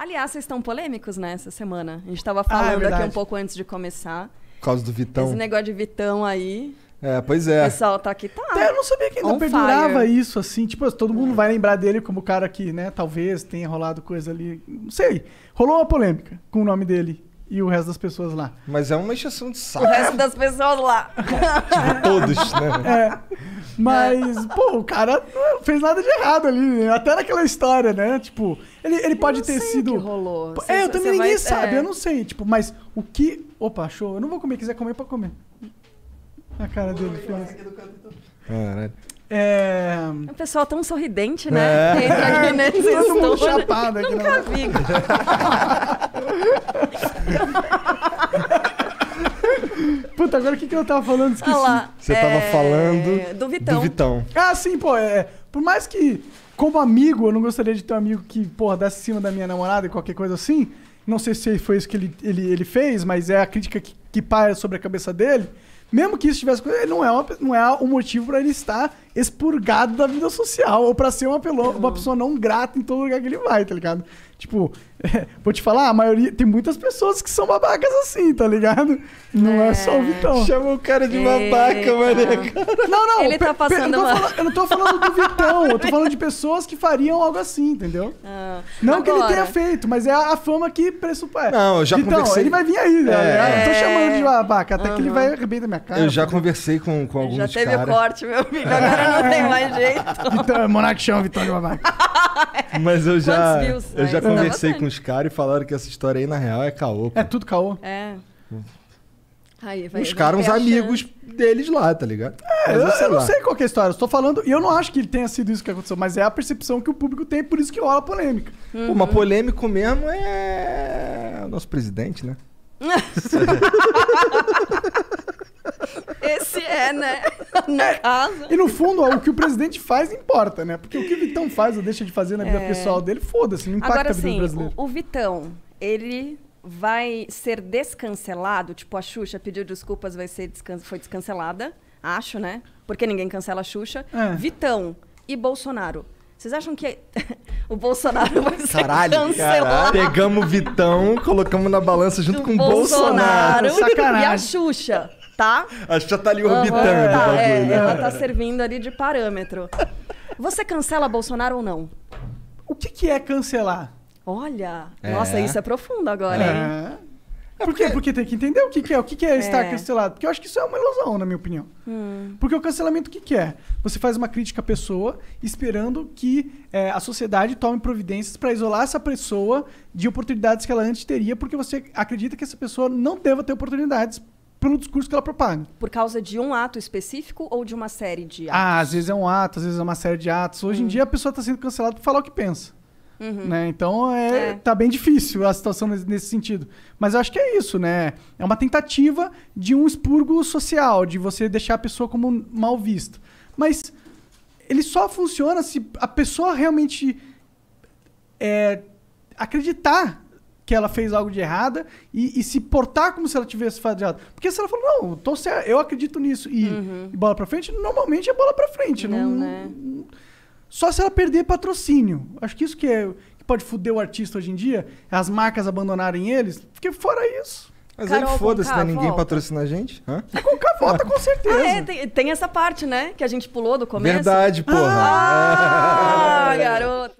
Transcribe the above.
Aliás, vocês estão polêmicos nessa né, Essa semana. A gente estava falando ah, é aqui um pouco antes de começar. Por causa do Vitão. Esse negócio de Vitão aí. É, pois é. O pessoal tá aqui, tá. Até eu não sabia que ainda perdurava fire. isso, assim. Tipo, todo mundo é. vai lembrar dele como o cara que, né, talvez tenha rolado coisa ali. Não sei. Rolou uma polêmica com o nome dele e o resto das pessoas lá. Mas é uma exceção de saco. O resto das pessoas lá. tipo, todos, né? É. Mas, é. pô, o cara não fez nada de errado ali, né? até naquela história, né? Tipo, ele, ele pode ter sido. O que rolou. é, eu também ninguém vai... sabe, é. eu não sei. Tipo, mas o que. Opa, show. Eu não vou comer, quiser comer, pode comer. A cara dele é então. Caralho. É... é um pessoal tão sorridente, né? É. Entra aqui é. Todo mundo chapado aqui. Né? Nunca vi. agora o que, que eu tava falando? Esqueci. Olá, Você é... tava falando. Do Vitão. Do Vitão. Ah, sim, pô. É, é, por mais que, como amigo, eu não gostaria de ter um amigo que, porra, desse cima da minha namorada e qualquer coisa assim. Não sei se foi isso que ele, ele, ele fez, mas é a crítica que, que paira sobre a cabeça dele. Mesmo que isso tivesse. Ele não é, o não é um motivo para ele estar expurgado da vida social ou para ser uma, pelo, uma pessoa não grata em todo lugar que ele vai, tá ligado? Tipo, é, vou te falar, a maioria. Tem muitas pessoas que são babacas assim, tá ligado? Não é, é só o é. Vitão. Chama o cara de babaca, mané, cara. Não, não. Ele tá passando eu, não eu não tô falando do Vitão, eu tô falando de pessoas que fariam algo assim, entendeu? Ah, não agora... que ele tenha feito, mas é a, a fama que pressupõe. Não, eu já Vitão, conversei. Ele vai vir aí, né? É... Ah, eu não tô chamando de é. babaca, até uhum. que ele vai arrebentar minha cara. Eu já conversei com, com alguns. Já teve cara. o corte, meu amigo. Agora não tem mais jeito. Então, é Monarchão, Vitória Babaca. Mas eu já, eu já é, tá conversei com os caras e falaram que essa história aí, na real, é caô. É tudo caô. É. Aí, vai, os caras, uns amigos deles lá, tá ligado? É, eu, sei eu não sei qual é a história, eu estou falando, e eu não acho que tenha sido isso que aconteceu, mas é a percepção que o público tem, por isso que rola polêmica. Uhum. uma polêmico mesmo é. o nosso presidente, né? Esse é, né? Na né? casa. E no fundo, o que o presidente faz importa, né? Porque o que o Vitão faz ou deixa de fazer na vida é... pessoal dele, foda-se, não impacta Agora, a vida sim brasileira. O, o Vitão, ele vai ser descancelado, tipo a Xuxa pediu desculpas, vai ser descan foi descancelada, acho, né? Porque ninguém cancela a Xuxa. É. Vitão e Bolsonaro. Vocês acham que o Bolsonaro vai ser cancelado? Caralho. Pegamos o Vitão, colocamos na balança junto Do com o Bolsonaro, Bolsonaro. e a Xuxa tá? Acho que já tá ali orbitando. Uhum. Tá, é, né? ela tá servindo ali de parâmetro. Você cancela Bolsonaro ou não? O que, que é cancelar? Olha, é. nossa, isso é profundo agora, é. hein? É, é porque, porque... tem que entender o que, que é, o que, que é, é estar cancelado. Porque eu acho que isso é uma ilusão, na minha opinião. Hum. Porque o cancelamento, o que, que é? Você faz uma crítica à pessoa, esperando que é, a sociedade tome providências para isolar essa pessoa de oportunidades que ela antes teria, porque você acredita que essa pessoa não deva ter oportunidades pelo discurso que ela propaga. Por causa de um ato específico ou de uma série de ah, atos? Ah, às vezes é um ato, às vezes é uma série de atos. Hoje uhum. em dia a pessoa está sendo cancelada por falar o que pensa. Uhum. Né? Então é, é, tá bem difícil a situação nesse, sentido. Mas eu acho que é isso, né? É uma tentativa de um expurgo social, de você deixar a pessoa como mal vista. Mas ele só funciona se a pessoa realmente é, acreditar que ela fez algo de errada e, e se portar como se ela tivesse feito errado. Porque se ela falou, não, eu tô certo, eu acredito nisso e, uhum. e, bola pra frente, normalmente é bola pra frente. Não, não né? Só se ela perder patrocínio. Acho que isso que, é, que pode foder o artista hoje em dia, é as marcas abandonarem eles, porque fora isso. Mas Carol, aí foda-se, né? Ninguém volta. patrocina a gente. Hã? É, Conká volta, com certeza. Ah, é, tem, tem, essa parte, né? Que a gente pulou do começo. Verdade, porra. Ah, ah garoto.